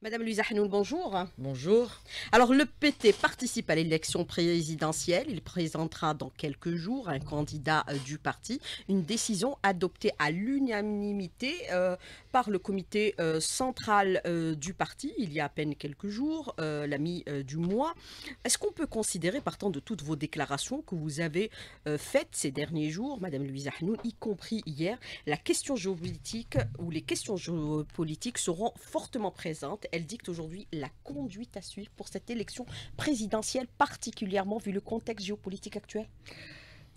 Madame Louisa Hanoun, bonjour. Bonjour. Alors, le PT participe à l'élection présidentielle. Il présentera dans quelques jours un candidat euh, du parti. Une décision adoptée à l'unanimité euh, par le comité euh, central du parti il y a à peine quelques jours, la mi du mois. Est-ce qu'on peut considérer, partant de toutes vos déclarations que vous avez faites ces derniers jours, Madame Louisa Hanoun, y compris hier, la question géopolitique ou les questions géopolitiques seront fortement présentes elle dicte aujourd'hui la conduite à suivre pour cette élection présidentielle, particulièrement vu le contexte géopolitique actuel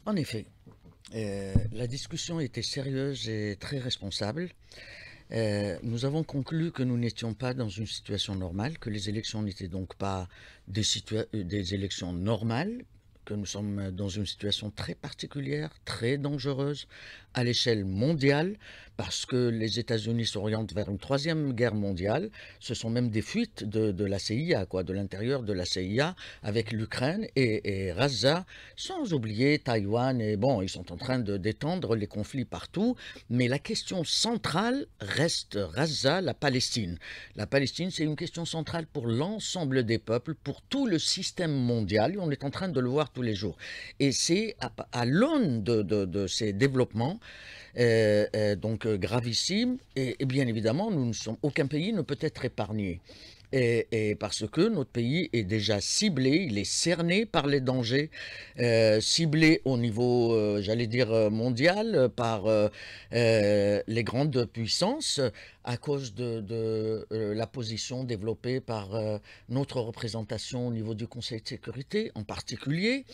En effet, euh, la discussion était sérieuse et très responsable. Euh, nous avons conclu que nous n'étions pas dans une situation normale, que les élections n'étaient donc pas des euh, élections normales, que nous sommes dans une situation très particulière, très dangereuse, à l'échelle mondiale, parce que les États-Unis s'orientent vers une troisième guerre mondiale. Ce sont même des fuites de, de la CIA, quoi, de l'intérieur de la CIA, avec l'Ukraine et, et Raza, sans oublier Taïwan. Et bon, ils sont en train de détendre les conflits partout, mais la question centrale reste Raza, la Palestine. La Palestine, c'est une question centrale pour l'ensemble des peuples, pour tout le système mondial, on est en train de le voir tous les jours. Et c'est à, l'aune de, de ces développements euh, euh, donc euh, gravissime, et, bien évidemment, nous ne sommes, aucun pays ne peut être épargné et, parce que notre pays est déjà ciblé, il est cerné par les dangers, euh, ciblé au niveau, euh, j'allais dire, euh, mondial par les grandes puissances à cause de, la position développée par notre représentation au niveau du Conseil de sécurité en particulier,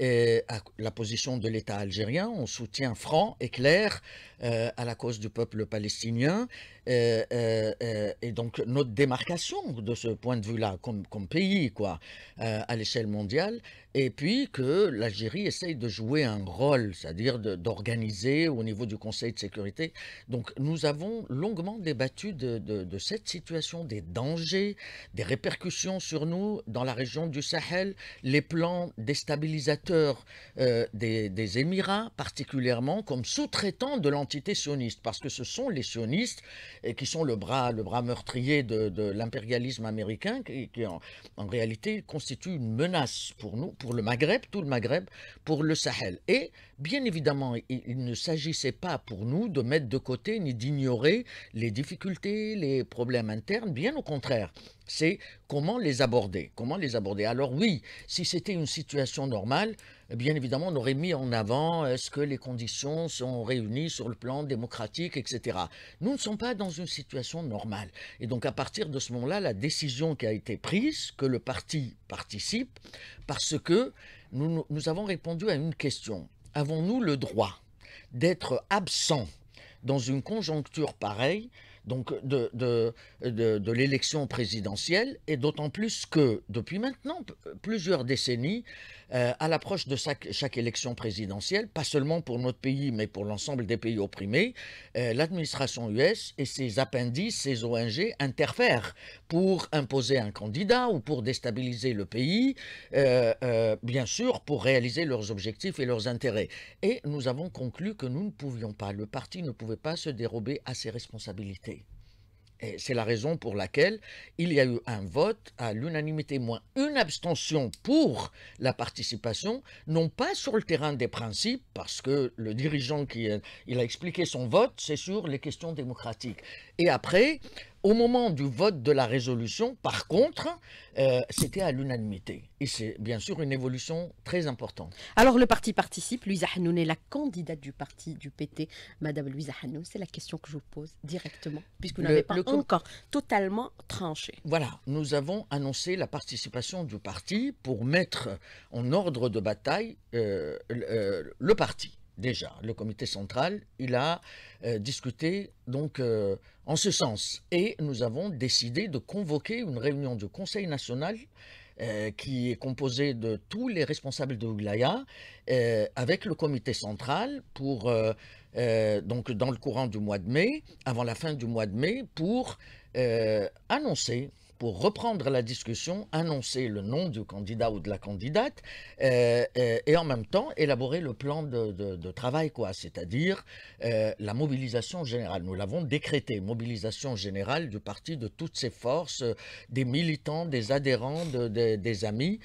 et la position de l'État algérien. On soutient franc et clair à la cause du peuple palestinien et donc notre démarcation de ce point de vue-là, comme, pays, quoi, euh, à l'échelle mondiale, et puis que l'Algérie essaye de jouer un rôle, c'est-à-dire d'organiser au niveau du Conseil de sécurité. Donc nous avons longuement débattu de, cette situation, des dangers, des répercussions sur nous dans la région du Sahel, les plans déstabilisateurs euh, des, des, Émirats, particulièrement comme sous-traitants de l'entité sioniste, parce que ce sont les sionistes et qui sont le bras, le bras meurtrier de, l'impérialisme américain, qui, en, réalité constitue une menace pour nous, pour le Maghreb, tout le Maghreb, pour le Sahel. Et bien évidemment, il ne s'agissait pas pour nous de mettre de côté ni d'ignorer les difficultés, les problèmes internes, bien au contraire c'est comment les aborder. Comment les aborder Alors oui, si c'était une situation normale, eh bien évidemment, on aurait mis en avant est-ce que les conditions sont réunies sur le plan démocratique, etc. Nous ne sommes pas dans une situation normale. Et donc, à partir de ce moment-là, la décision qui a été prise, que le parti participe, parce que nous, avons répondu à une question. Avons-nous le droit d'être absent dans une conjoncture pareille donc de, de, l'élection présidentielle, et d'autant plus que depuis maintenant plusieurs décennies, euh, à l'approche de chaque, élection présidentielle, pas seulement pour notre pays, mais pour l'ensemble des pays opprimés, euh, l'administration US et ses appendices, ses ONG interfèrent pour imposer un candidat ou pour déstabiliser le pays, euh, bien sûr, pour réaliser leurs objectifs et leurs intérêts. Et nous avons conclu que nous ne pouvions pas, le parti ne pouvait pas se dérober à ses responsabilités c'est la raison pour laquelle il y a eu un vote à l'unanimité, moins une abstention pour la participation, non pas sur le terrain des principes, parce que le dirigeant qui euh, il a expliqué son vote, c'est sur les questions démocratiques. Et après, au moment du vote de la résolution, par contre, euh, c'était à l'unanimité. Et c'est bien sûr une évolution très importante. Alors le parti participe. Louisa Hanoun est la candidate du parti du PT. Madame Louisa Hanoun, c'est la question que je vous pose directement, puisque vous n'avez pas encore totalement tranché. Voilà, nous avons annoncé la participation du parti pour mettre en ordre de bataille euh, euh, le parti déjà. Le comité central, il a euh, discuté donc euh, en ce sens. Et nous avons décidé de convoquer une réunion du Conseil national euh, qui est composée de tous les responsables de avec le comité central pour, donc dans le courant du mois de mai, avant la fin du mois de mai, pour annoncer pour reprendre la discussion, annoncer le nom du candidat ou de la candidate euh, euh, et en même temps élaborer le plan de, travail, quoi. C'est-à-dire euh, la mobilisation générale. Nous l'avons décrété, mobilisation générale du parti de toutes ses forces, des militants, des adhérents, des amis,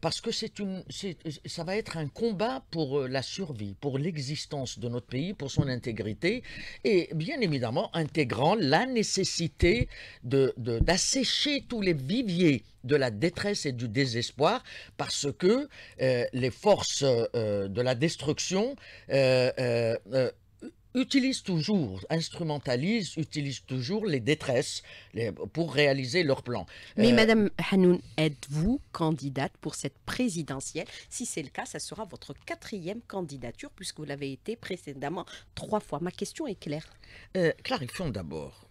parce que c'est une, ça va être un combat pour la survie, pour l'existence de notre pays, pour son intégrité et bien évidemment intégrant la nécessité de d'assécher tous les viviers de la détresse et du désespoir parce que euh, les forces euh, de la destruction euh, utilisent toujours, instrumentalisent, utilisent toujours les détresses pour réaliser leurs plans. Mais Madame Hanoun, êtes-vous candidate pour cette présidentielle Si c'est le cas, ça sera votre quatrième candidature puisque vous l'avez été précédemment trois fois. Ma question est claire. clarifions d'abord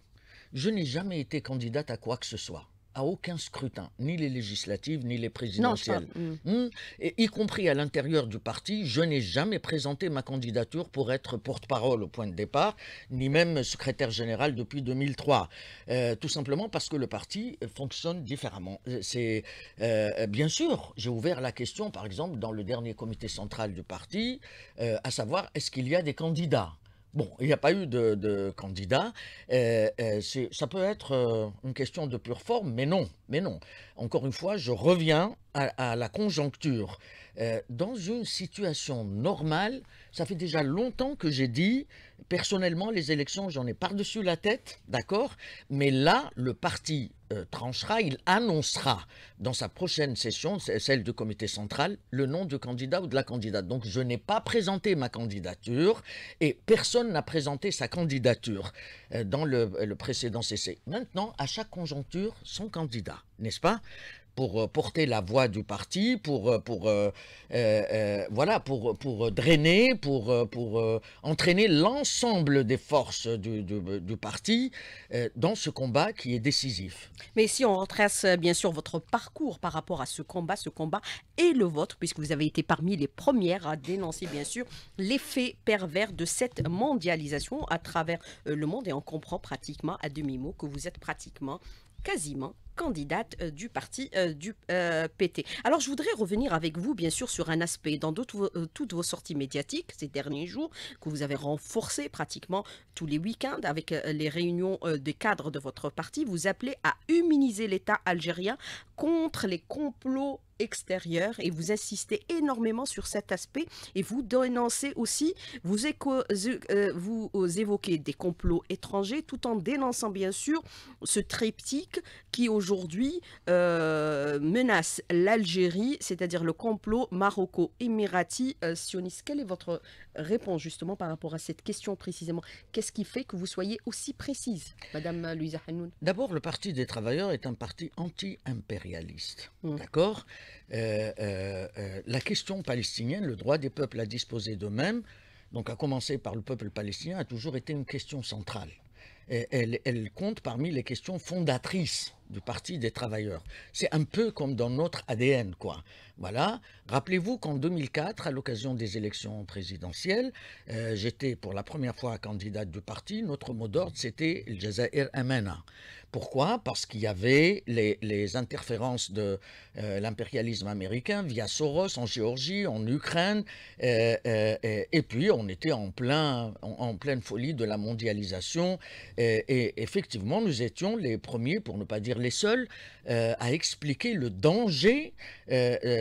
je n'ai jamais été candidate à quoi que ce soit à aucun scrutin, ni les législatives, ni les présidentielles. Hmm. Et y compris à l'intérieur du parti, je n'ai jamais présenté ma candidature pour être porte-parole au point de départ, ni même secrétaire général depuis 2003. Euh, tout simplement parce que le parti fonctionne différemment. Euh, c'est euh, Bien sûr, j'ai ouvert la question, par exemple, dans le dernier comité central du parti, à savoir est-ce qu'il y a des candidats Bon, il n'y a pas eu de, candidat. Euh, euh, ça peut être euh, une question de pure forme, mais non, mais non. Encore une fois, je reviens à, la conjoncture. dans une situation normale, ça fait déjà longtemps que j'ai dit, personnellement, les élections, j'en ai par-dessus la tête, d'accord Mais là, le parti euh, tranchera, il annoncera dans sa prochaine session, celle du comité central, le nom du candidat ou de la candidate. Donc je n'ai pas présenté ma candidature et personne n'a présenté sa candidature euh, dans le, le précédent CC. Maintenant, à chaque conjoncture, son candidat, n'est-ce pas pour euh, porter la voix du parti, pour, euh, pour, euh, voilà, pour, pour drainer, pour, pour entraîner l'ensemble des forces du, parti dans ce combat qui est décisif. Mais si on retrace bien sûr votre parcours par rapport à ce combat, ce combat est le vôtre, puisque vous avez été parmi les premières à dénoncer bien sûr l'effet pervers de cette mondialisation à travers le monde, et on comprend pratiquement à demi-mot que vous êtes pratiquement quasiment candidate euh, du parti euh, du euh, PT. Alors je voudrais revenir avec vous bien sûr sur un aspect dans toutes vos sorties médiatiques ces derniers jours que vous avez renforcé pratiquement tous les week-ends avec les réunions des cadres de votre parti. Vous appelez à humaniser l'État algérien contre les complots extérieur et vous insistez énormément sur cet aspect et vous dénoncez aussi, vous, euh, euh, euh, évoquez des complots étrangers tout en dénonçant bien sûr ce triptyque qui aujourd'hui menace l'Algérie, c'est-à-dire le complot maroco-émirati-sioniste. Quel est votre répond justement par rapport à cette question précisément. Qu'est-ce qui fait que vous soyez aussi précise, Madame Louisa Hanoun D'abord, le Parti des travailleurs est un parti anti-impérialiste. Hum. D'accord euh, euh, euh, La question palestinienne, le droit des peuples à disposer d'eux-mêmes, donc à commencer par le peuple palestinien, a toujours été une question centrale. elle, elle, compte parmi les questions fondatrices du Parti des travailleurs. C'est un peu comme dans notre ADN, quoi. Voilà. Rappelez-vous qu'en 2004, à l'occasion des élections présidentielles, euh, j'étais pour la première fois candidate du parti. Notre mot d'ordre, c'était le Jazair Amana. Pourquoi Parce qu'il y avait les, interférences de euh, l'impérialisme américain via Soros en Géorgie, en Ukraine, euh, et puis on était en, plein, en, pleine folie de la mondialisation. Et, effectivement, nous étions les premiers, pour ne pas dire les seuls, à expliquer le danger.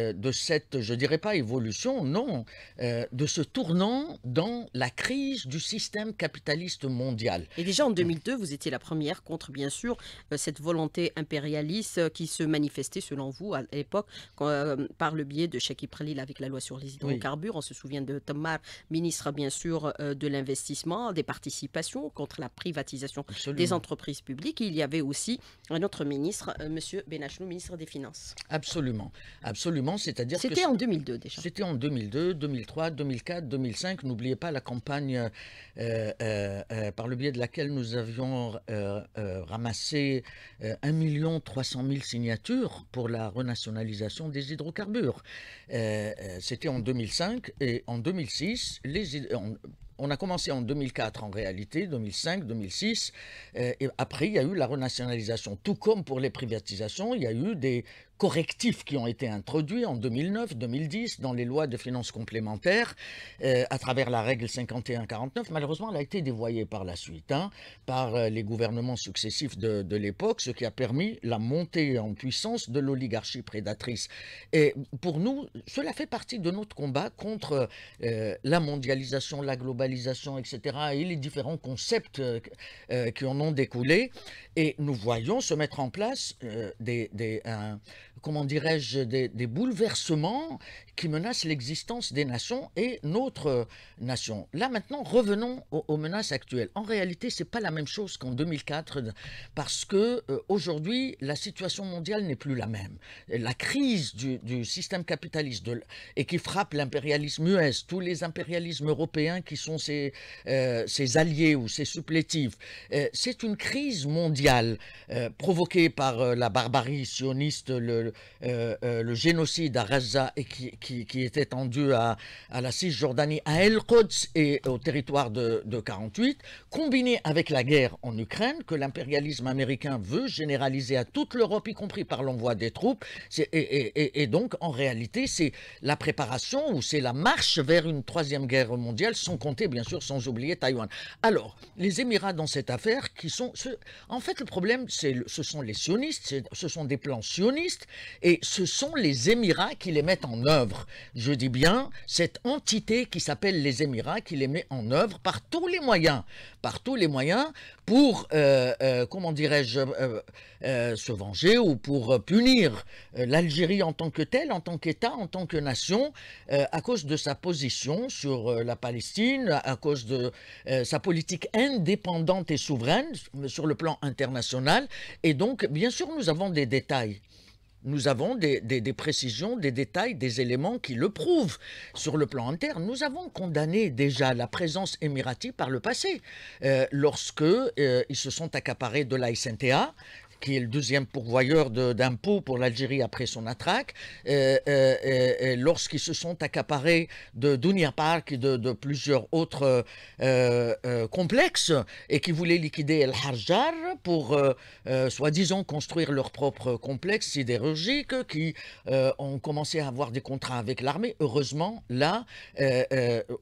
Euh, de cette, je dirais pas évolution, non, euh, de ce tournant dans la crise du système capitaliste mondial. Et déjà en 2002, vous étiez la première contre, bien sûr, euh, cette volonté impérialiste qui se manifestait, selon vous, à l'époque, par le biais de Sheikh Ibrahim avec la loi sur les hydrocarbures. On se souvient de Thomas, ministre, bien sûr, de l'investissement, des participations, contre la privatisation des entreprises publiques. Il y avait aussi un autre ministre, Monsieur M. Benachnou, ministre des Finances. Absolument, absolument. C'était en 2002 déjà. C'était en 2002, 2003, 2004, 2005. N'oubliez pas la campagne euh, euh, euh, par le biais de laquelle nous avions ramassé 1,3 million de signatures pour la renationalisation des hydrocarbures. c'était en 2005 et en 2006, les, on a commencé en 2004 en réalité, 2005, 2006. Euh, et après, il y a eu la renationalisation. Tout comme pour les privatisations, il y a eu des correctifs qui ont été introduits en 2009, 2010 dans les lois de finances complémentaires euh, à travers la règle 51-49. Malheureusement, elle a été dévoyée par la suite, hein, par euh, les gouvernements successifs de, de l'époque, ce qui a permis la montée en puissance de l'oligarchie prédatrice. Et pour nous, cela fait partie de notre combat contre la mondialisation, la globalisation etc., et les différents concepts euh, euh, qui en ont découlé. Et nous voyons se mettre en place euh, des, comment dirais-je, des, bouleversements qui menacent l'existence des nations et notre nation. Là maintenant, revenons aux, menaces actuelles. En réalité, ce n'est pas la même chose qu'en 2004 parce que euh, aujourd'hui, la situation mondiale n'est plus la même. La crise du, système capitaliste et qui frappe l'impérialisme US, tous les impérialismes européens qui sont ses, euh, alliés ou ses supplétifs, euh, c'est une crise mondiale provoquée par la barbarie sioniste, le, euh, euh, le génocide à Gaza et qui, qui, qui est étendu à, à, la Cisjordanie, à El Quds et au territoire de, de 48, combiné avec la guerre en Ukraine que l'impérialisme américain veut généraliser à toute l'Europe, y compris par l'envoi des troupes. Et, et, et, donc, en réalité, c'est la préparation ou c'est la marche vers une troisième guerre mondiale, sans compter, bien sûr, sans oublier Taïwan. Alors, les Émirats dans cette affaire, qui sont... en fait, le problème, ce sont les sionistes, ce sont des plans sionistes et ce sont les Émirats qui les mettent en œuvre. Je dis bien cette entité qui s'appelle les Émirats qui les met en œuvre par tous les moyens, par tous les moyens pour, euh, euh, comment dirais-je, euh, se venger ou pour punir l'Algérie en tant que telle, en tant qu'État, en tant que nation, à cause de sa position sur la Palestine, à cause de sa politique indépendante et souveraine sur le plan international. Et donc, bien sûr, nous avons des détails. Nous avons des, précisions, des détails, des éléments qui le prouvent. Sur le plan interne, nous avons condamné déjà la présence émiratique par le passé, euh, lorsque euh, ils se sont accaparés de la SNTA, qui est le deuxième pourvoyeur d'impôts pour l'Algérie après son attraque, euh, euh, euh, lorsqu'ils se sont accaparés de Dunia Park et de, plusieurs autres complexes et qui voulaient liquider El Harjar pour, soi-disant, construire leur propre complexe sidérurgique, qui ont commencé à avoir des contrats avec l'armée. Heureusement, là,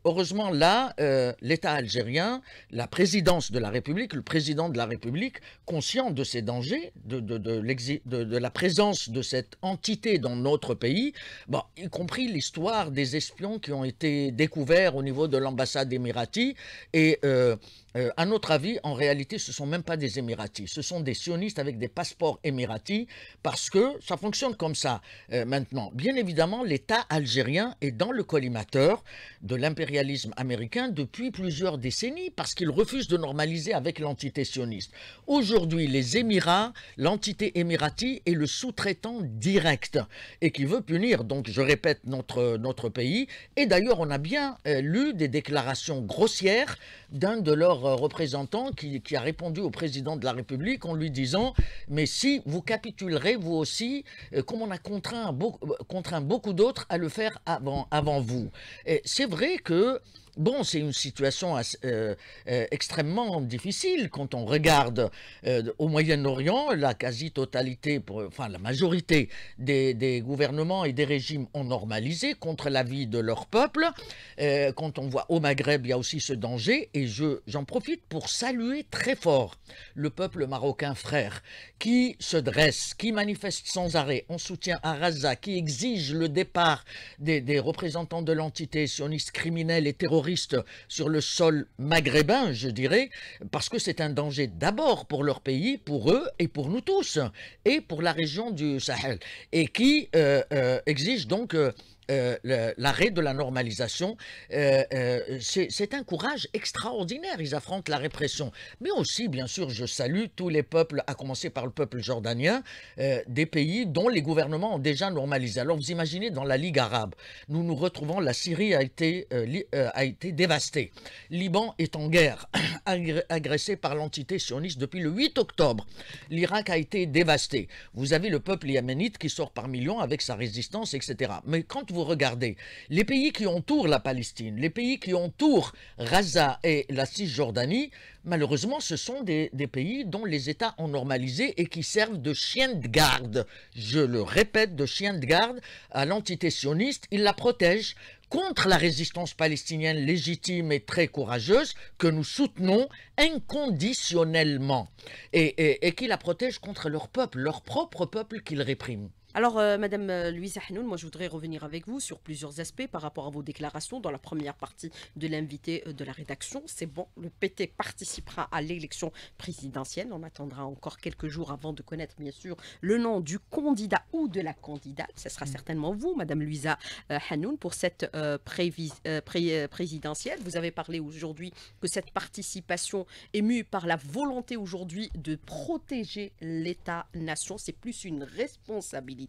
heureusement, là l'État algérien, la présidence de la République, le président de la République, conscient de ces dangers, de, de, de, la présence de cette entité dans notre pays, bon, y compris l'histoire des espions qui ont été découverts au niveau de l'ambassade émirati. Et euh, euh, à notre avis, en réalité, ce ne sont même pas des émiratis, ce sont des sionistes avec des passeports émiratis, parce que ça fonctionne comme ça euh, maintenant. Bien évidemment, l'État algérien est dans le collimateur de l'impérialisme américain depuis plusieurs décennies, parce qu'il refuse de normaliser avec l'entité sioniste. Aujourd'hui, les Émirats l'entité émiratie est le sous-traitant direct et qui veut punir, donc je répète, notre, notre pays. Et d'ailleurs, on a bien euh, lu des déclarations grossières d'un de leurs euh, représentants qui, a répondu au président de la République en lui disant « Mais si vous capitulerez, vous aussi, euh, comme on a contraint, beaucoup, contraint beaucoup d'autres à le faire avant, avant vous. » C'est vrai que Bon, c'est une situation euh, euh, extrêmement difficile quand on regarde euh, au Moyen-Orient la quasi-totalité, enfin la majorité des, gouvernements et des régimes ont normalisé contre la vie de leur peuple. quand on voit au Maghreb, il y a aussi ce danger et j'en profite pour saluer très fort le peuple marocain frère qui se dresse, qui manifeste sans arrêt en soutien à Raza, qui exige le départ des, des représentants de l'entité sioniste criminelle et terroriste sur le sol maghrébin, je dirais, parce que c'est un danger d'abord pour leur pays, pour eux et pour nous tous, et pour la région du Sahel, et qui euh, euh, exige donc euh, euh, l'arrêt de la normalisation, euh, euh, c'est un courage extraordinaire. Ils affrontent la répression. Mais aussi, bien sûr, je salue tous les peuples, à commencer par le peuple jordanien, des pays dont les gouvernements ont déjà normalisé. Alors vous imaginez, dans la Ligue arabe, nous nous retrouvons, la Syrie a été, a été dévastée. Liban est en guerre, agressé par l'entité sioniste depuis le 8 octobre. L'Irak a été dévasté. Vous avez le peuple yéménite qui sort par millions avec sa résistance, etc. Mais quand vous regardez, les pays qui entourent la Palestine, les pays qui entourent Gaza et la Cisjordanie, malheureusement, ce sont des, pays dont les États ont normalisé et qui servent de chien de garde, je le répète, de chien de garde à l'entité sioniste. Ils la protègent contre la résistance palestinienne légitime et très courageuse que nous soutenons inconditionnellement et, et qui la protège contre leur peuple, leur propre peuple qu'ils répriment. Alors, euh, Madame euh, Louisa Hanoun, moi je voudrais revenir avec vous sur plusieurs aspects par rapport à vos déclarations dans la première partie de l'invité euh, de la rédaction. C'est bon, le PT participera à l'élection présidentielle. On attendra encore quelques jours avant de connaître, bien sûr, le nom du candidat ou de la candidate. Ce sera mm. certainement vous, Madame Louisa Hanoun, pour cette présidentielle. Vous avez parlé aujourd'hui que cette participation est mue par la volonté aujourd'hui de protéger l'État-nation. C'est plus une responsabilité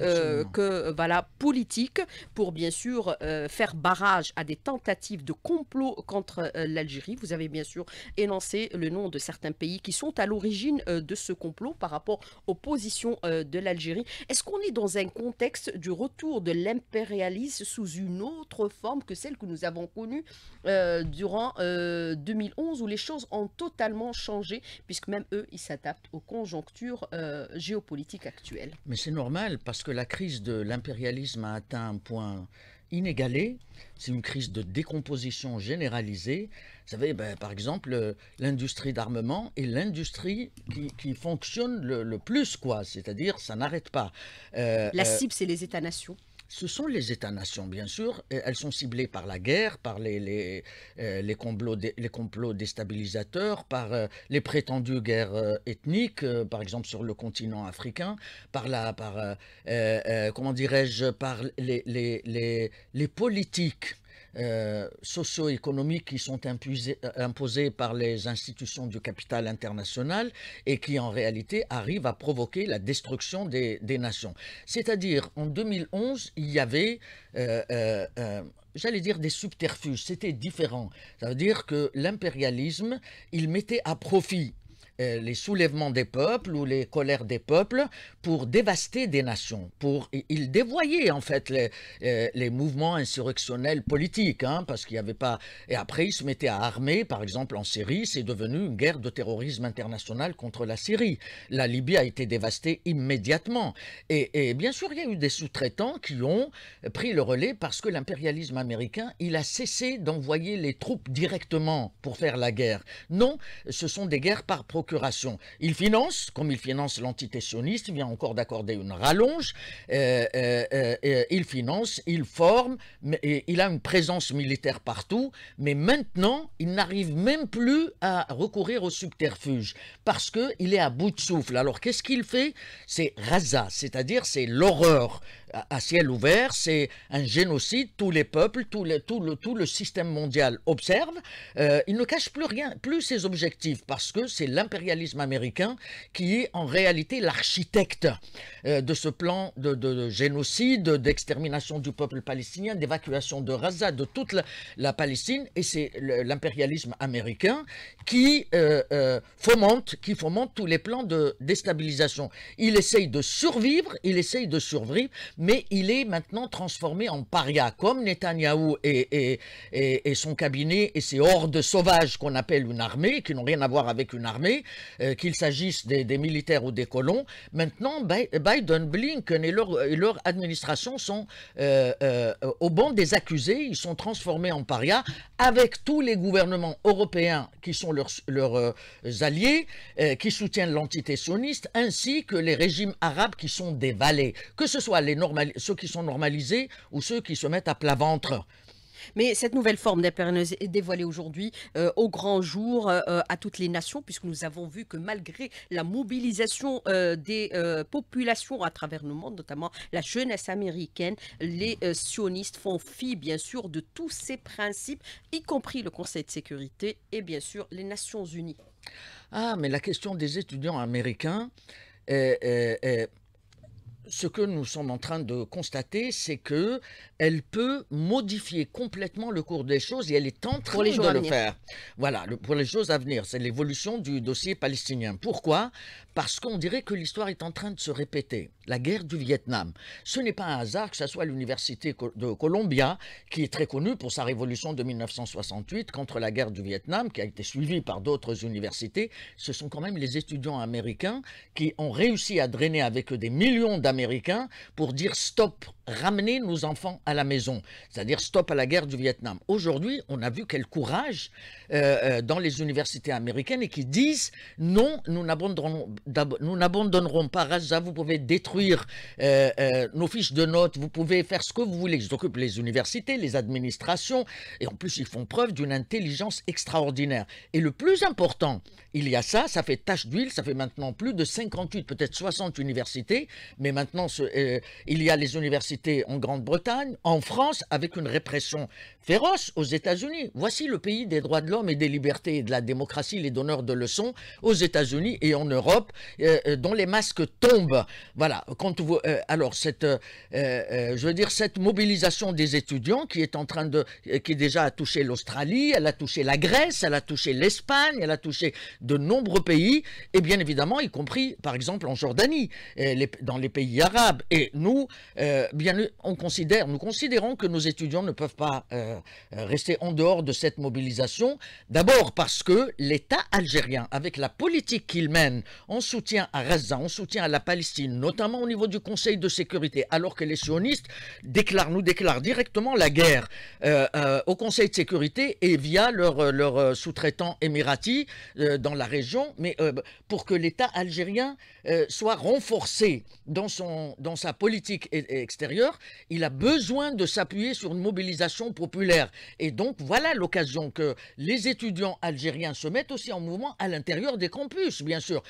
euh, que euh, voilà politique pour bien sûr euh, faire barrage à des tentatives de complot contre l'Algérie. Vous avez bien sûr énoncé le nom de certains pays qui sont à l'origine de ce complot par rapport aux positions de l'Algérie. Est-ce qu'on est dans un contexte du retour de l'impérialisme sous une autre forme que celle que nous avons connue durant 2011 où les choses ont totalement changé puisque même eux, ils s'adaptent aux conjonctures géopolitiques actuelles Mais c'est normal parce que la crise de l'impérialisme a atteint un point inégalé. C'est une crise de décomposition généralisée. Vous savez, ben, par exemple, euh, l'industrie d'armement est l'industrie qui, fonctionne le, plus, quoi. C'est-à-dire, ça n'arrête pas. Euh, la euh, cible, c'est les États-nations ce sont les États-nations, bien sûr. Elles sont ciblées par la guerre, par les, les, euh, les, complots, les complots, déstabilisateurs, par euh, les prétendues guerres euh, ethniques, par exemple sur le continent africain, par la, par, comment dirais-je, par les, les, les politiques euh, socio-économiques qui sont impusés, euh, imposés par les institutions du capital international et qui en réalité arrivent à provoquer la destruction des, nations. C'est-à-dire, en 2011, il y avait, euh, j'allais dire, des subterfuges, c'était différent. Ça veut dire que l'impérialisme, il mettait à profit euh, les soulèvements des peuples ou les colères des peuples pour dévaster des nations. Pour, il dévoyait en fait les, euh, les mouvements insurrectionnels politiques, hein, parce qu'il n'y avait pas. Et après, ils se mettaient à armer, par exemple en Syrie, c'est devenu une guerre de terrorisme international contre la Syrie. La Libye a été dévastée immédiatement. Et, et bien sûr, il y a eu des sous-traitants qui ont pris le relais parce que l'impérialisme américain, il a cessé d'envoyer les troupes directement pour faire la guerre. Non, ce sont des guerres par procuration il finance, comme il finance l'entité sioniste, il vient encore d'accorder une rallonge, euh, euh, euh, il finance, il forme, il a une présence militaire partout, mais maintenant, il n'arrive même plus à recourir aux subterfuges parce qu'il est à bout de souffle. Alors qu'est-ce qu'il fait C'est raza, c'est-à-dire c'est l'horreur à ciel ouvert, c'est un génocide, tous les peuples, tout le, tout le, tout le système mondial observe, euh, il ne cache plus rien, plus ses objectifs, parce que c'est l'impérialisme américain qui est en réalité l'architecte euh, de ce plan de, de, génocide, d'extermination du peuple palestinien, d'évacuation de Gaza, de toute la, Palestine, et c'est l'impérialisme américain qui euh, fomente, qui fomente tous les plans de déstabilisation. Il essaye de survivre, il essaye de survivre, mais il est maintenant transformé en paria, comme Netanyahu et, et, son cabinet et ses hordes sauvages qu'on appelle une armée, qui n'ont rien à voir avec une armée, euh, qu'il s'agisse des, militaires ou des colons. Maintenant, Biden, Blinken et leur, leur administration sont euh, euh, au banc des accusés, ils sont transformés en paria, avec tous les gouvernements européens qui sont leurs, alliés, qui soutiennent l'entité sioniste, ainsi que les régimes arabes qui sont des vallées, que ce soit les Nord ceux qui sont normalisés ou ceux qui se mettent à plat ventre. Mais cette nouvelle forme d'impérialisme est dévoilée aujourd'hui euh, au grand jour euh, à toutes les nations, puisque nous avons vu que malgré la mobilisation euh, des populations à travers le monde, notamment la jeunesse américaine, les sionistes font fi, bien sûr, de tous ces principes, y compris le Conseil de sécurité et bien sûr les Nations Unies. Ah, mais la question des étudiants américains... est ce que nous sommes en train de constater, c'est que elle peut modifier complètement le cours des choses et elle est en train de le faire. Voilà, pour les choses à venir, c'est l'évolution du dossier palestinien. Pourquoi Parce qu'on dirait que l'histoire est en train de se répéter la guerre du Vietnam. Ce n'est pas un hasard que ce soit l'université de Columbia, qui est très connue pour sa révolution de 1968 contre la guerre du Vietnam, qui a été suivie par d'autres universités. Ce sont quand même les étudiants américains qui ont réussi à drainer avec eux des millions d'Américains pour dire stop, ramenez nos enfants à la maison, c'est-à-dire stop à la guerre du Vietnam. Aujourd'hui, on a vu quel courage euh, euh, dans les universités américaines et qui disent non, nous n'abandonnerons pas Raza, vous pouvez détruire euh, euh, nos fiches de notes, vous pouvez faire ce que vous voulez. Ils occupent les universités, les administrations, et en plus, ils font preuve d'une intelligence extraordinaire. Et le plus important, il y a ça, ça fait tache d'huile, ça fait maintenant plus de 58, peut-être 60 universités, mais maintenant, euh, il y a les universités en Grande-Bretagne, en France, avec une répression féroce aux États-Unis. Voici le pays des droits de l'homme et des libertés et de la démocratie, les donneurs de leçons aux États-Unis et en Europe, dont les masques tombent. Voilà, quand euh, alors cette, euh, euh, je veux dire cette mobilisation des étudiants qui est en train de, qui déjà a touché l'Australie, elle a touché la Grèce, elle a touché l'Espagne, elle a touché de nombreux pays, et bien évidemment y compris par exemple en Jordanie, dans les pays arabes. Et nous, bien on considère, nous considérons que nos étudiants ne peuvent pas rester en dehors de cette mobilisation. D'abord parce que l'État algérien, avec la politique qu'il mène en soutien à Gaza, en soutien à la Palestine, notamment au niveau du Conseil de sécurité, alors que les sionistes déclarent, nous déclarent directement la guerre euh, euh, au Conseil de sécurité et via leur, euh, leur sous-traitant émirati dans la région, mais pour que l'État algérien soit renforcé dans, son, dans sa politique e-, extérieure, il a besoin de s'appuyer sur une mobilisation populaire. Et donc voilà l'occasion que les étudiants algériens se mettent aussi en mouvement à l'intérieur des campus, bien sûr,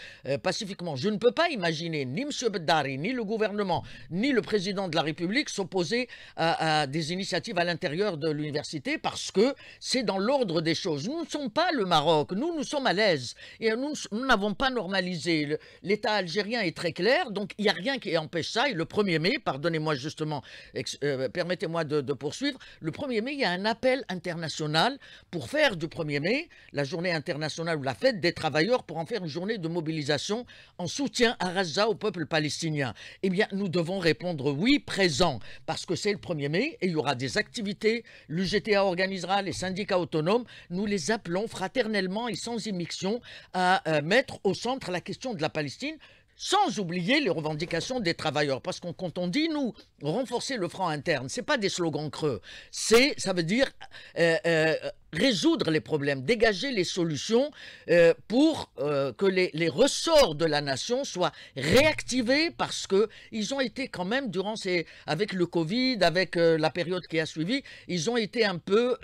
pacifiquement. Je ne peux pas imaginer ni M. Beddari, ni le gouvernement, ni le président de la République s'opposer à, des initiatives à l'intérieur de l'université parce que c'est dans l'ordre des choses. Nous ne sommes pas le Maroc, nous, nous sommes à l'aise et nous n'avons pas normalisé. L'État algérien est très clair, donc il n'y a rien qui empêche ça. Et le 1er mai, pardonnez-moi justement, euh, permettez-moi de, poursuivre, le 1er mai, il y a un appel international pour faire du 1er mai la journée internationale ou la fête des travailleurs pour en faire une journée de mobilisation en soutien à Raza, au peuple palestinien. Eh bien, nous devons répondre oui, présent, parce que c'est le 1er mai et il y aura des activités. L'UGTA organisera les syndicats autonomes. Nous les appelons fraternellement et sans immixtion à euh, mettre au centre la question de la Palestine sans oublier les revendications des travailleurs. Parce qu'on quand on dit, nous, renforcer le franc interne, ce n'est pas des slogans creux, c'est, ça veut dire euh, euh, résoudre les problèmes, dégager les solutions euh, pour euh, que les, ressorts de la nation soient réactivés parce que ils ont été quand même durant ces avec le Covid, avec euh, la période qui a suivi, ils ont été un peu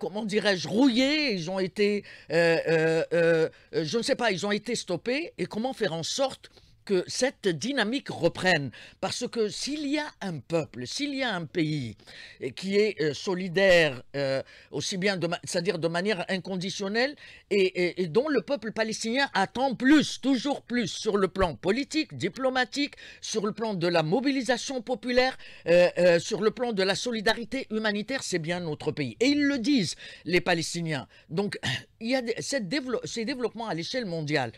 comment dirais-je rouillés, ils ont été je ne sais pas, ils ont été stoppés et comment faire en sorte que cette dynamique reprenne. Parce que s'il y a un peuple, s'il y a un pays eh, qui est euh, solidaire, euh, aussi bien, c'est-à-dire de manière inconditionnelle, et, dont le peuple palestinien attend plus, toujours plus, sur le plan politique, diplomatique, sur le plan de la mobilisation populaire, euh, sur le plan de la solidarité humanitaire, c'est bien notre pays. Et ils le disent, les Palestiniens. Donc, il y a cette ces développements à l'échelle mondiale.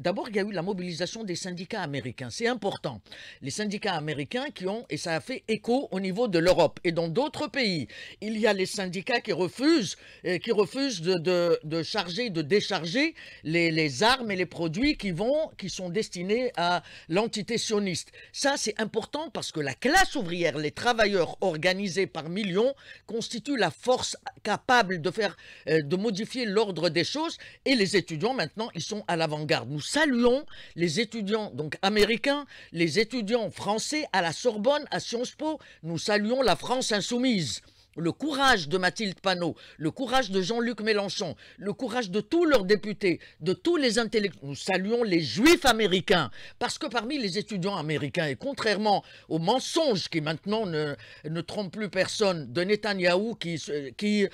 D'abord, il y a eu la mobilisation des syndicats américains. C'est important. Les syndicats américains qui ont, et ça a fait écho au niveau de l'Europe et dans d'autres pays, il y a les syndicats qui refusent, euh, qui refusent de, de, de charger, de décharger les, les, armes et les produits qui vont, qui sont destinés à l'entité sioniste. Ça, c'est important parce que la classe ouvrière, les travailleurs organisés par millions, constituent la force capable de faire, euh, de modifier l'ordre des choses et les étudiants maintenant, ils sont à l'avant-garde. Nous saluons les étudiants donc américains, les étudiants français à la Sorbonne, à Sciences Po, nous saluons la France insoumise le courage de Mathilde Panot, le courage de Jean-Luc Mélenchon, le courage de tous leurs députés, de tous les intellectuels. Nous saluons les juifs américains, parce que parmi les étudiants américains, et contrairement aux mensonges qui maintenant ne, ne trompent plus personne, de Netanyahou euh, qui,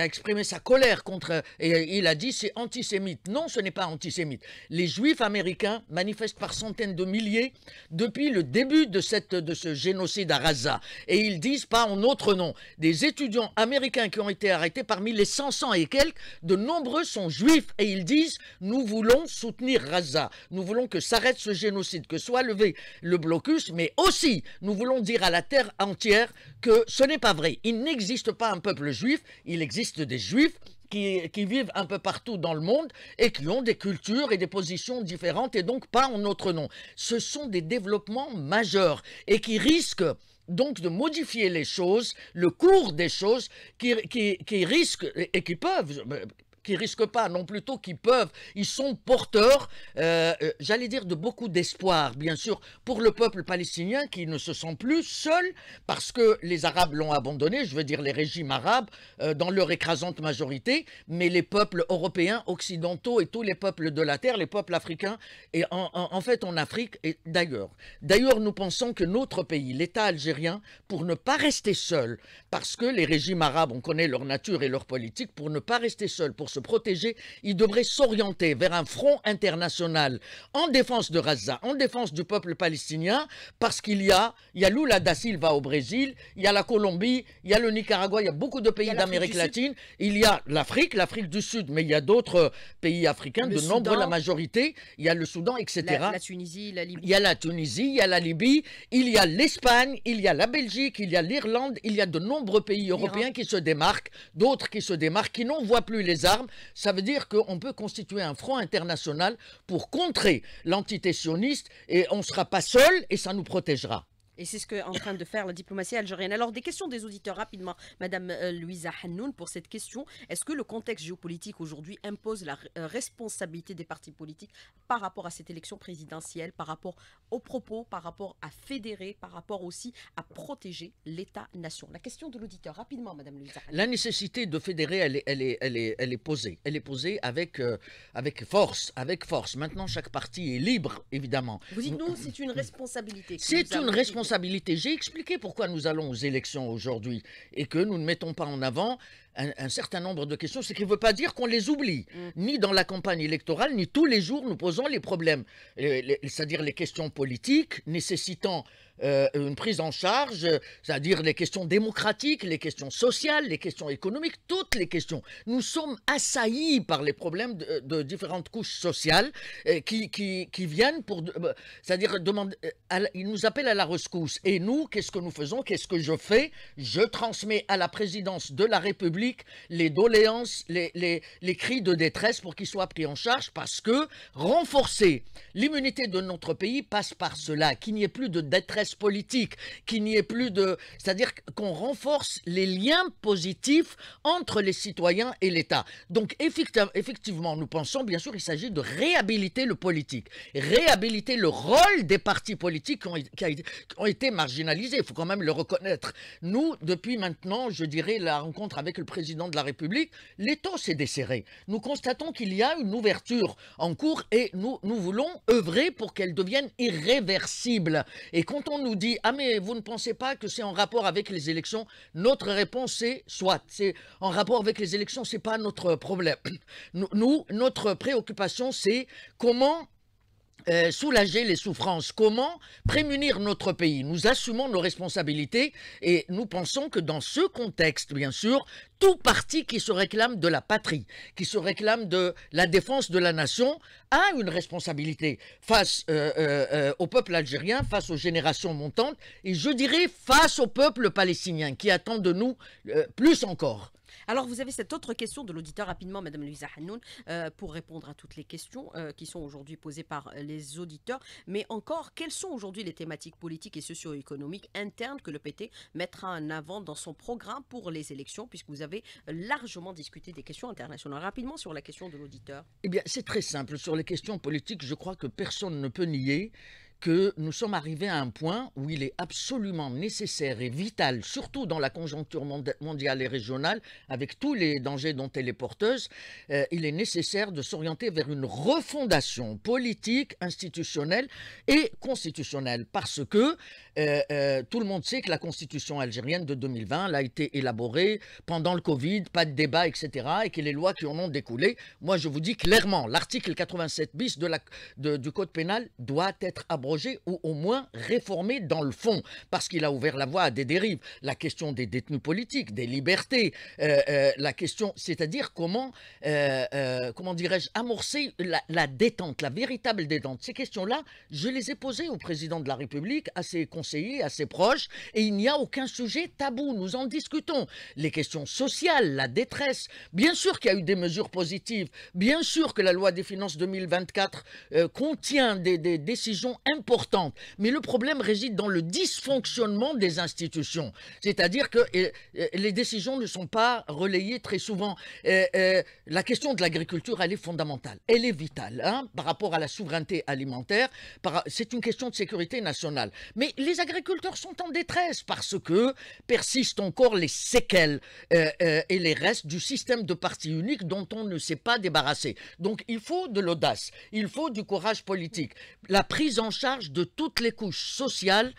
a exprimé sa colère contre, et il a dit c'est antisémite. Non, ce n'est pas antisémite. Les juifs américains manifestent par centaines de milliers depuis le début de, de ce génocide à Gaza, et ils disent pas en autre nom des étudiants américains qui ont été arrêtés, parmi les 500 et quelques, de nombreux sont juifs et ils disent nous voulons soutenir Raza, nous voulons que s'arrête ce génocide, que soit levé le blocus, mais aussi nous voulons dire à la terre entière que ce n'est pas vrai. Il n'existe pas un peuple juif, il existe des juifs qui, qui, vivent un peu partout dans le monde et qui ont des cultures et des positions différentes et donc pas en notre nom. Ce sont des développements majeurs et qui risquent donc de modifier les choses, le cours des choses qui, qui, qui risquent et qui peuvent, euh, qui risquent pas, non plutôt qui peuvent. Ils sont porteurs, euh, euh, j'allais dire, de beaucoup d'espoir, bien sûr, pour le peuple palestinien qui ne se sent plus seul parce que les Arabes l'ont abandonné, je veux dire les régimes arabes, euh, dans leur écrasante majorité, mais les peuples européens, occidentaux et tous les peuples de la Terre, les peuples africains, et en, en fait en Afrique et d'ailleurs. D'ailleurs, nous pensons que notre pays, l'État algérien, pour ne pas rester seul, parce que les régimes arabes, on connaît leur nature et leur politique, pour ne pas rester seul, pour se protéger, il devrait s'orienter vers un front international en défense de Gaza, en défense du peuple palestinien, parce qu'il y a, il y a Lula da Silva au Brésil, il y a la Colombie, il y a le Nicaragua, il y a beaucoup de pays d'Amérique latine, il y a l'Afrique, l'Afrique du Sud, mais il y a d'autres pays africains, de nombreux, la majorité, il y a le Soudan, etc. Tunisie, Il y a la Tunisie, il y a la Libye, il y a l'Espagne, il y a la Belgique, il y a l'Irlande, il y a de nombreux pays européens qui se démarquent, d'autres qui se démarquent, qui n'en voient plus les armes ça veut dire qu'on peut constituer un front international pour contrer l'entité sioniste et on ne sera pas seul et ça nous protégera. Et c'est ce qu'est en train de faire la diplomatie algérienne. Alors, des questions des auditeurs rapidement. Madame euh, Louisa Hanoun, pour cette question, est-ce que le contexte géopolitique aujourd'hui impose la euh, responsabilité des partis politiques par rapport à cette élection présidentielle, par rapport aux propos, par rapport à fédérer, par rapport aussi à protéger l'État-nation La question de l'auditeur rapidement, Madame Louisa La nécessité de fédérer, elle est, posée. Elle est posée euh, avec, force, avec force. Maintenant, chaque parti est libre, évidemment. Vous dites non, c'est une responsabilité. C'est une responsabilité j'ai expliqué pourquoi nous allons aux élections aujourd'hui et que nous ne mettons pas en avant un, certain nombre de questions, ce qui ne veut pas dire qu'on les oublie, mm. ni dans la campagne électorale, ni tous les jours nous posons les problèmes, euh, c'est-à-dire les questions politiques nécessitant euh, une prise en charge, c'est-à-dire les questions démocratiques, les questions sociales, les questions économiques, toutes les questions. Nous sommes assaillis par les problèmes de, différentes couches sociales euh, qui, qui, viennent pour, euh, c'est-à-dire ils nous appellent à la rescousse. Et nous, qu'est-ce que nous faisons Qu'est-ce que je fais Je transmets à la présidence de la République les doléances, les, les cris de détresse pour qu'ils soient pris en charge parce que renforcer l'immunité de notre pays passe par cela, qu'il n'y ait plus de détresse politique, qu'il n'y ait plus de... C'est-à-dire qu'on renforce les liens positifs entre les citoyens et l'État. Donc effectivement, nous pensons, bien sûr, il s'agit de réhabiliter le politique, réhabiliter le rôle des partis politiques qui ont, été marginalisés, il faut quand même le reconnaître. Nous, depuis maintenant, je dirais, la rencontre avec le président de la République, l'État s'est desserré. Nous constatons qu'il y a une ouverture en cours et nous, nous voulons œuvrer pour qu'elle devienne irréversible. Et quand on nous dit « Ah mais vous ne pensez pas que c'est en rapport avec les élections ?» Notre réponse c'est « Soit, c'est en rapport avec les élections, c'est pas notre problème. » Nous, notre préoccupation c'est comment euh, soulager les souffrances Comment prémunir notre pays Nous assumons nos responsabilités et nous pensons que dans ce contexte, bien sûr, tout parti qui se réclame de la patrie, qui se réclame de la défense de la nation, a une responsabilité face euh, euh, au peuple algérien, face aux générations montantes et je dirais face au peuple palestinien qui attend de nous plus encore. Alors, vous avez cette autre question de l'auditeur rapidement, Madame Louisa Hanoun, euh, pour répondre à toutes les questions euh, qui sont aujourd'hui posées par euh, les auditeurs. Mais encore, quelles sont aujourd'hui les thématiques politiques et socio-économiques internes que le PT mettra en avant dans son programme pour les élections, puisque vous avez largement discuté des questions internationales. Rapidement sur la question de l'auditeur. Eh bien, c'est très simple. Sur les questions politiques, je crois que personne ne peut nier que nous sommes arrivés à un point où il est absolument nécessaire et vital, surtout dans la conjoncture mondiale et régionale, avec tous les dangers dont elle est porteuse, euh, il est nécessaire de s'orienter vers une refondation politique, institutionnelle et constitutionnelle, parce que euh, euh, tout le monde sait que la constitution algérienne de 2020 elle a été élaborée pendant le Covid, pas de débat, etc., et que les lois qui en ont découlé, moi je vous dis clairement, l'article 87 bis de la, du Code pénal doit être abrogé ou au moins réformer dans le fond, parce qu'il a ouvert la voie à des dérives. La question des détenus politiques, des libertés, euh, euh, la question, c'est-à-dire comment, euh, comment dirais-je, amorcer la, détente, la véritable détente. Ces questions-là, je les ai posées au président de la République, à ses conseillers, à ses proches, et il n'y a aucun sujet tabou. Nous en discutons. Les questions sociales, la détresse. Bien sûr qu'il y a eu des mesures positives. Bien sûr que la loi des finances 2024 contient des, des décisions importantes importante. Mais le problème réside dans le dysfonctionnement des institutions. C'est-à-dire que les décisions ne sont pas relayées très souvent. la question de l'agriculture, elle est fondamentale. Elle est vitale hein, par rapport à la souveraineté alimentaire. C'est une question de sécurité nationale. Mais les agriculteurs sont en détresse parce que persistent encore les séquelles euh, euh, et les restes du système de parti unique dont on ne s'est pas débarrassé. Donc il faut de l'audace, il faut du courage politique. La prise en charge de toutes les couches sociales,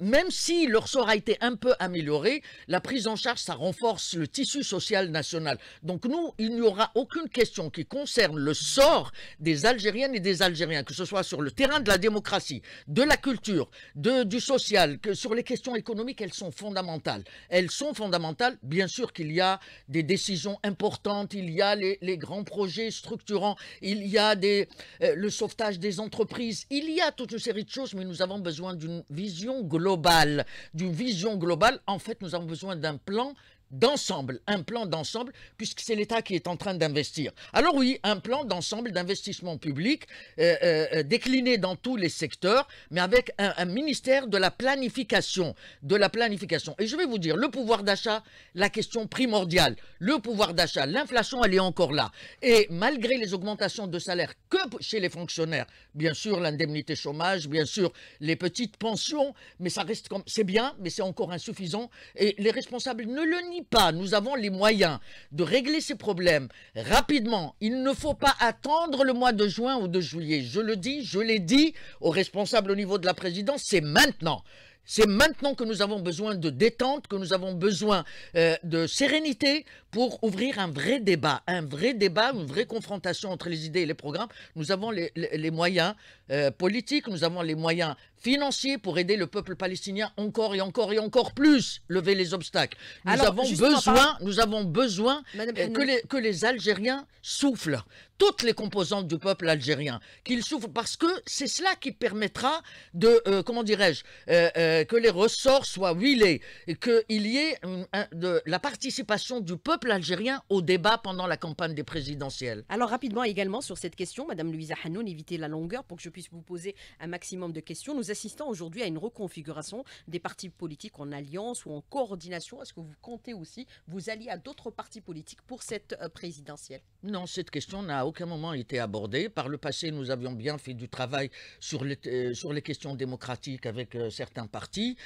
même si leur sort a été un peu amélioré, la prise en charge, ça renforce le tissu social national. Donc nous, il n'y aura aucune question qui concerne le sort des Algériennes et des Algériens, que ce soit sur le terrain de la démocratie, de la culture, de, du social, que sur les questions économiques, elles sont fondamentales. Elles sont fondamentales, bien sûr qu'il y a des décisions importantes, il y a les, grands projets structurants, il y a des, euh, le sauvetage des entreprises, il y a toutes ces de choses, mais nous avons besoin d'une vision globale. D'une vision globale, en fait, nous avons besoin d'un plan d'ensemble, un plan d'ensemble, puisque c'est l'État qui est en train d'investir. Alors oui, un plan d'ensemble d'investissement public euh, euh, euh, décliné dans tous les secteurs, mais avec un, un, ministère de la planification, de la planification. Et je vais vous dire, le pouvoir d'achat, la question primordiale, le pouvoir d'achat, l'inflation, elle est encore là. Et malgré les augmentations de salaire que chez les fonctionnaires, bien sûr l'indemnité chômage, bien sûr les petites pensions, mais ça reste comme c'est bien, mais c'est encore insuffisant. Et les responsables ne le nient pas. Nous avons les moyens de régler ces problèmes rapidement. Il ne faut pas attendre le mois de juin ou de juillet. Je le dis, je l'ai dit aux responsables au niveau de la présidence, c'est maintenant. C'est maintenant que nous avons besoin de détente, que nous avons besoin euh, de sérénité pour ouvrir un vrai débat, un vrai débat, une vraie confrontation entre les idées et les programmes. Nous avons les, moyens euh, politiques, nous avons les moyens financiers pour aider le peuple palestinien encore et encore et encore plus lever les obstacles. Nous avons besoin, nous avons besoin euh, que, les, Algériens soufflent toutes les composantes du peuple algérien, qu'ils souffrent parce que c'est cela qui permettra de, euh, comment dirais-je, euh, que les ressorts soient huilés, qu'il y ait mm, de, la participation du peuple algérien au débat pendant la campagne des présidentielles. Alors rapidement également sur cette question, Madame Louisa Hanoun, évitez la longueur pour que je puisse vous poser un maximum de questions assistant aujourd'hui à une reconfiguration des partis politiques en alliance ou en coordination. Est-ce que vous comptez aussi vous allier à d'autres partis politiques pour cette euh, présidentielle Non, cette question n'a à aucun moment été abordée. Par le passé, nous avions bien fait du travail sur les, euh, sur les questions démocratiques avec euh, certains partis.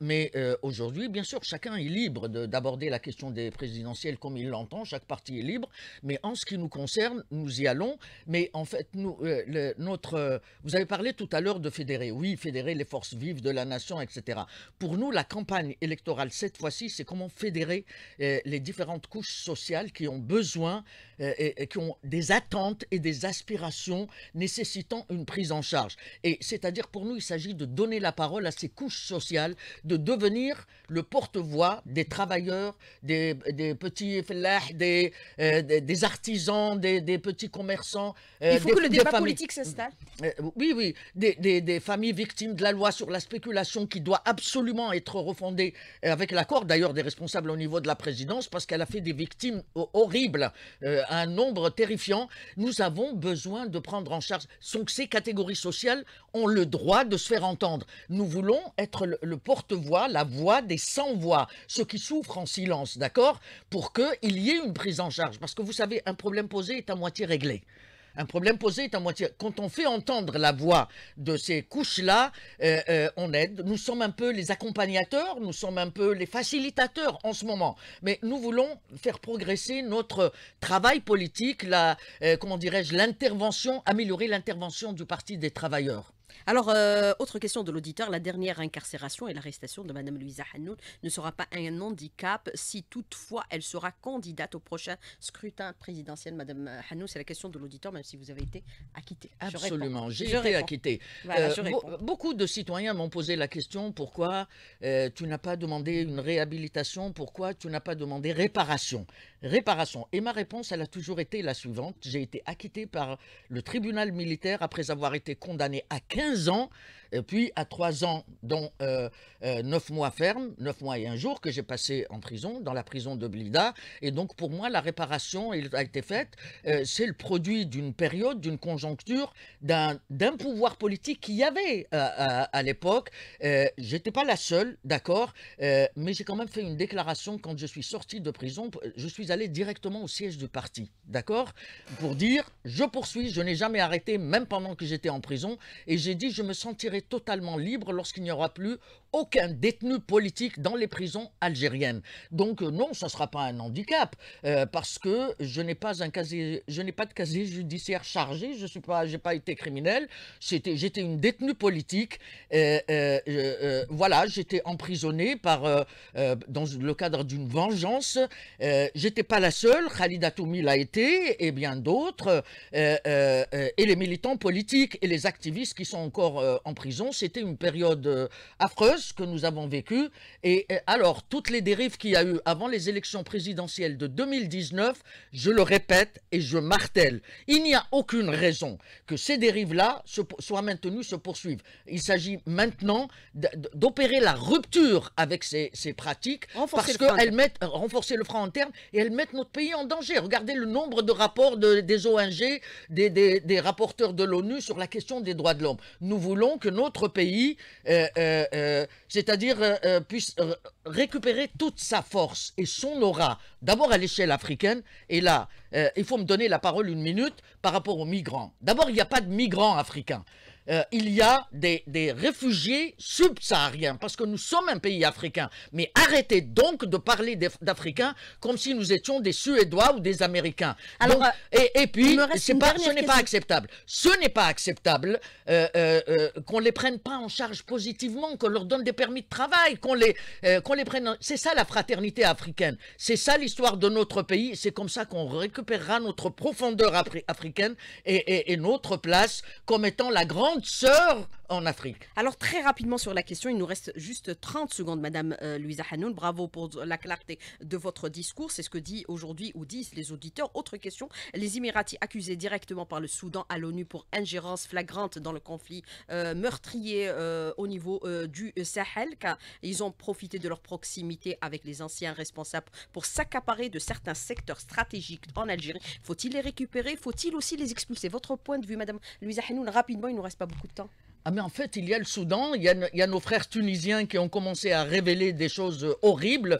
mais aujourd'hui, bien sûr, chacun est libre d'aborder la question des présidentielles comme il l'entend. Chaque parti est libre. Mais en ce qui nous concerne, nous y allons. Mais en fait, nous, notre, vous avez parlé tout à l'heure de fédérer. Oui, fédérer les forces vives de la nation, etc. Pour nous, la campagne électorale, cette fois-ci, c'est comment fédérer euh, les différentes couches sociales qui ont besoin euh, et, qui ont des attentes et des aspirations nécessitant une prise en charge. Et c'est-à-dire, pour nous, il s'agit de donner la parole à ces couches sociales, de devenir le porte-voix des travailleurs, des, petits euh, des, des, artisans, des, petits commerçants. il faut que le débat politique s'installe. oui, oui, des familles victime de la loi sur la spéculation qui doit absolument être refondée, euh, avec l'accord d'ailleurs des responsables au niveau de la présidence, parce qu'elle a fait des victimes horribles, euh, un nombre terrifiant. Nous avons besoin de prendre en charge. que ces catégories sociales ont le droit de se faire entendre. Nous voulons être le, le porte-voix, la voix des sans-voix, ceux qui souffrent en silence, d'accord Pour qu'il y ait une prise en charge. Parce que vous savez, un problème posé est à moitié réglé. Un problème posé est à moitié. Quand on fait entendre la voix de ces couches-là, euh, euh, on aide. Nous sommes un peu les accompagnateurs, nous sommes un peu les facilitateurs en ce moment. Mais nous voulons faire progresser notre travail politique, la, euh, comment dirais-je, l'intervention, améliorer l'intervention du Parti des travailleurs. Alors, euh, autre question de l'auditeur, la dernière incarcération et l'arrestation de Mme Louisa Hanoun ne sera pas un handicap si toutefois elle sera candidate au prochain scrutin présidentiel. Mme Hanoun, c'est la question de l'auditeur, même si vous avez été acquittée. Absolument, j'ai été acquittée. Euh, beaucoup de citoyens m'ont posé la question, pourquoi euh, tu n'as pas demandé une réhabilitation, pourquoi tu n'as pas demandé réparation Réparation. Et ma réponse, elle a toujours été la suivante, j'ai été acquittée par le tribunal militaire après avoir été condamné à 15 15 ans puis à trois ans, dont euh, euh, neuf mois ferme, neuf mois et un jour que j'ai passé en prison, dans la prison de Blida. Et donc pour moi, la réparation a été faite. Euh, c'est le produit d'une période, d'une conjoncture, d'un pouvoir politique qu'il y avait à, à, l'époque. J'étais pas la seule, d'accord, mais j'ai quand même fait une déclaration quand je suis sorti de prison. Je suis allé directement au siège du parti, d'accord, pour dire je poursuis, je n'ai jamais arrêté, même pendant que j'étais en prison, et j'ai dit je me sentirai totalement libre lorsqu'il n'y aura plus aucun détenu politique dans les prisons algériennes. Donc euh, non, ça ne sera pas un handicap, euh, parce que je n'ai pas, un casier, je pas de casier judiciaire chargé, je n'ai pas, pas été criminel, j'étais une détenue politique, euh, voilà, j'étais emprisonné par, dans le cadre d'une vengeance, j'étais pas la seule, Khalid Atoumi l'a été, et bien d'autres, et les militants politiques et les activistes qui sont encore en prison c'était une période euh, affreuse que nous avons vécue. Et, euh, alors, toutes les dérives qu'il y a eu avant les élections présidentielles de 2019, je le répète et je martèle, il n'y a aucune raison que ces dérives-là soient maintenues, se poursuivent. Il s'agit maintenant d'opérer la rupture avec ces, pratiques renforcer parce qu'elles mettent, euh, renforcer le franc en termes et elles mettent notre pays en danger. Regardez le nombre de rapports des ONG, des, des, des rapporteurs de l'ONU sur la question des droits de l'homme. Nous voulons que autre pays, euh, euh, euh, c'est-à-dire puisse récupérer toute sa force et son aura, d'abord à l'échelle africaine, et là, il faut me donner la parole une minute par rapport aux migrants. D'abord, il n'y a pas de migrants africains. Euh, il y a des, réfugiés subsahariens, parce que nous sommes un pays africain. Mais arrêtez donc de parler d'Africains comme si nous étions des Suédois ou des Américains. Alors, euh, et, puis, pas, ce n'est pas acceptable. Ce n'est pas acceptable euh, qu'on ne les prenne pas en charge positivement, qu'on leur donne des permis de travail, qu'on les, qu'on les prenne... C'est ça la fraternité africaine. C'est ça l'histoire de notre pays. C'est comme ça qu'on récupérera notre profondeur africaine et notre place comme étant la grande grande sœur Afrique. Alors très rapidement sur la question, il nous reste juste 30 secondes, Madame euh, Louisa Hanoun. Bravo pour la clarté de votre discours. C'est ce que dit aujourd'hui ou disent les auditeurs. Autre question, les Émiratis accusés directement par le Soudan à l'ONU pour ingérence flagrante dans le conflit euh, meurtrier euh, au niveau du Sahel, car ils ont profité de leur proximité avec les anciens responsables pour s'accaparer de certains secteurs stratégiques en Algérie. Faut-il les récupérer Faut-il aussi les expulser Votre point de vue, Madame Louisa Hanoun, rapidement, il ne nous reste pas beaucoup de temps. Ah mais en fait, il y a le Soudan, il y a, nos frères tunisiens qui ont commencé à révéler des choses euh, horribles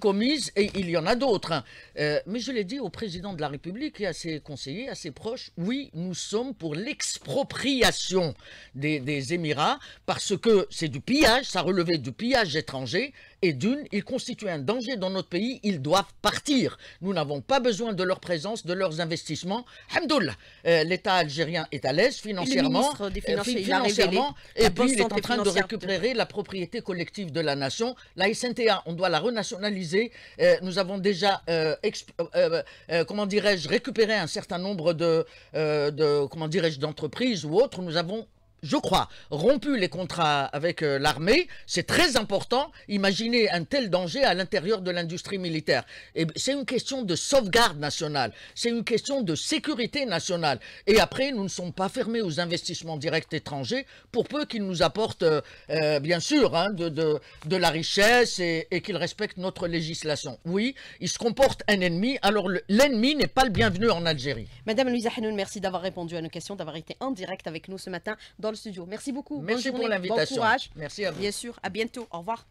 commises, et il y en a d'autres. Hein. Euh, mais je l'ai dit au président de la République et à ses conseillers, à ses proches, oui, nous sommes pour l'expropriation des, des Émirats parce que c'est du pillage, ça relevait du pillage étranger et d'une, ils constituent un danger dans notre pays, ils doivent partir. Nous n'avons pas besoin de leur présence, de leurs investissements. Hamdoul, euh, l'État algérien est à l'aise financièrement. Euh, et puis il est en train de récupérer la propriété collective de la nation. La SNTA, on doit la renationaliser. Euh, nous avons déjà, comment dirais-je, récupéré un certain nombre de, de comment dirais-je, d'entreprises ou autres. Nous avons je crois, rompu les contrats avec euh, l'armée. C'est très important. Imaginez un tel danger à l'intérieur de l'industrie militaire. Et c'est une question de sauvegarde nationale. C'est une question de sécurité nationale. Et après, nous ne sommes pas fermés aux investissements directs étrangers pour peu qu'ils nous apportent, euh, euh, bien sûr, hein, de, la richesse et, qu'ils respectent notre législation. Oui, ils se comportent un ennemi. Alors l'ennemi n'est pas le bienvenu en Algérie. Madame merci d'avoir répondu à nos questions, d'avoir été en direct avec nous ce matin dans studio. Merci beaucoup. Merci pour l'invitation. Bon courage. Merci à vous. Bien sûr. À bientôt. Au revoir.